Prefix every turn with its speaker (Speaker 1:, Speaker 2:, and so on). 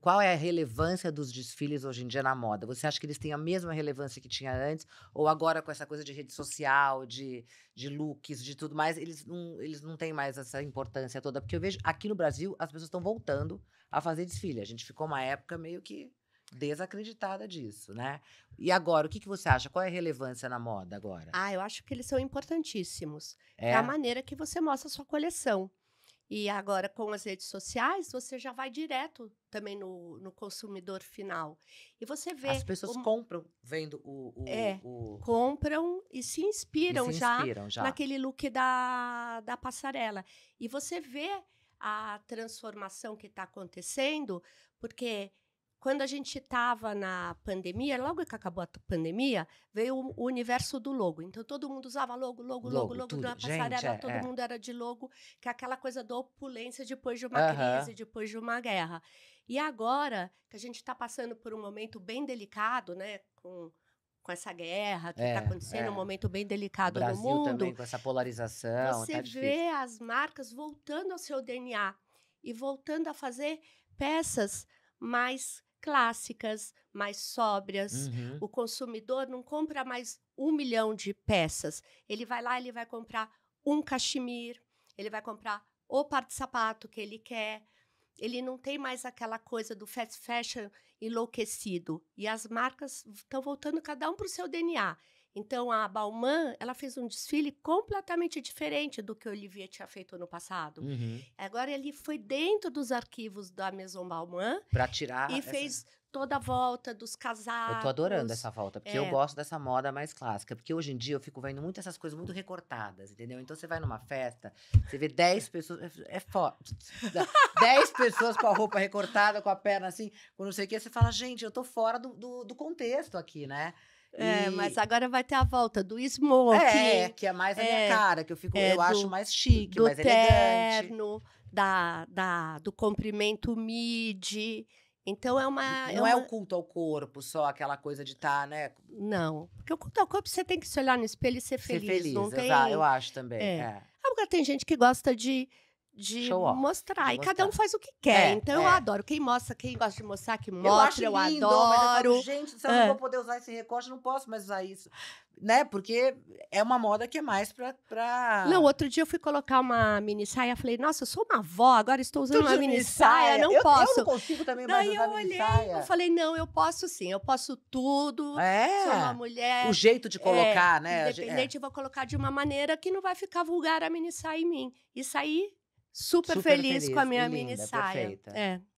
Speaker 1: qual é a relevância dos desfiles hoje em dia na moda? Você acha que eles têm a mesma relevância que tinha antes? Ou agora, com essa coisa de rede social, de, de looks, de tudo mais, eles não, eles não têm mais essa importância toda? Porque eu vejo aqui no Brasil as pessoas estão voltando a fazer desfile. A gente ficou uma época meio que desacreditada disso, né? E agora, o que, que você acha? Qual é a relevância na moda agora? Ah, eu acho que eles são importantíssimos. É, é a maneira que você mostra a sua
Speaker 2: coleção. E agora, com as redes sociais, você já vai direto também no, no consumidor final. E você vê. As pessoas o,
Speaker 1: compram vendo o, é, o é, o...
Speaker 2: compram e se inspiram, e se inspiram já, já, naquele look da, da passarela. E você vê a transformação que está acontecendo, porque quando a gente estava na pandemia, logo que acabou a pandemia, veio o universo do logo. Então todo mundo usava logo, logo, logo, logo. logo na passarela, gente, é, todo é. mundo era de logo, que é aquela coisa da opulência depois de uma uh -huh. crise, depois de uma guerra. E agora que a gente está passando por um momento bem delicado, né? Com com essa guerra que está é, acontecendo, é. um momento bem
Speaker 1: delicado no mundo. também com essa polarização. Você tá vê
Speaker 2: as marcas voltando ao seu DNA e voltando a fazer peças mais clássicas, mais sóbrias. Uhum. O consumidor não compra mais um milhão de peças. Ele vai lá, ele vai comprar um cachemir, ele vai comprar o par de sapato que ele quer. Ele não tem mais aquela coisa do fast fashion enlouquecido. E as marcas estão voltando cada um para o seu DNA. Então a Bauman ela fez um desfile completamente diferente do que a Olivia tinha feito no passado. Uhum. Agora ele foi dentro dos arquivos da Maison Bauman
Speaker 1: para tirar e essa... fez
Speaker 2: toda a volta dos casacos. Eu tô adorando essa
Speaker 1: volta, porque é. eu gosto dessa moda mais clássica. Porque hoje em dia eu fico vendo muitas essas coisas muito recortadas, entendeu? Então você vai numa festa, você vê 10 pessoas. É, é foda. 10 pessoas com a roupa recortada, com a perna assim, com não sei o quê. Você fala, gente, eu tô fora do, do, do contexto aqui, né? É, e... mas agora vai ter a volta do smoke. É, que é mais a minha é, cara, que eu fico, é, eu do, acho mais
Speaker 2: chique, do mais terno, elegante. Da, da, do comprimento mid.
Speaker 1: Então é uma. É não é, uma... é, o culto ao corpo, só aquela coisa de estar, tá, né?
Speaker 2: Não. Porque o culto ao corpo você tem que se olhar no espelho e ser feliz. Ser feliz, não tem... eu acho também. É. É. Agora tem gente que gosta de de mostrar. De e cada um faz o que é, quer. Então, é, então é. eu adoro. Quem mostra, quem gosta
Speaker 1: de mostrar, que mostra, eu, lindo, adoro. Mas eu falo, gente, se eu não vou poder usar esse recorte, não posso mais usar isso. Né? Porque é uma moda que é mais pra, pra. Não, outro dia eu fui colocar uma
Speaker 2: mini saia, falei, nossa, eu sou uma avó, agora estou usando uma mini saia, não eu, posso. Eu não consigo
Speaker 1: também mais usar eu olhei, saia. Eu falei,
Speaker 2: não, eu posso sim, eu posso tudo. É. Sou uma mulher. O jeito de colocar, é, né? É. Independente, é. eu vou colocar de uma maneira que não vai ficar vulgar a mini saia em mim. Isso aí super, super feliz, feliz, com a minha mini saia. Perfeita. É.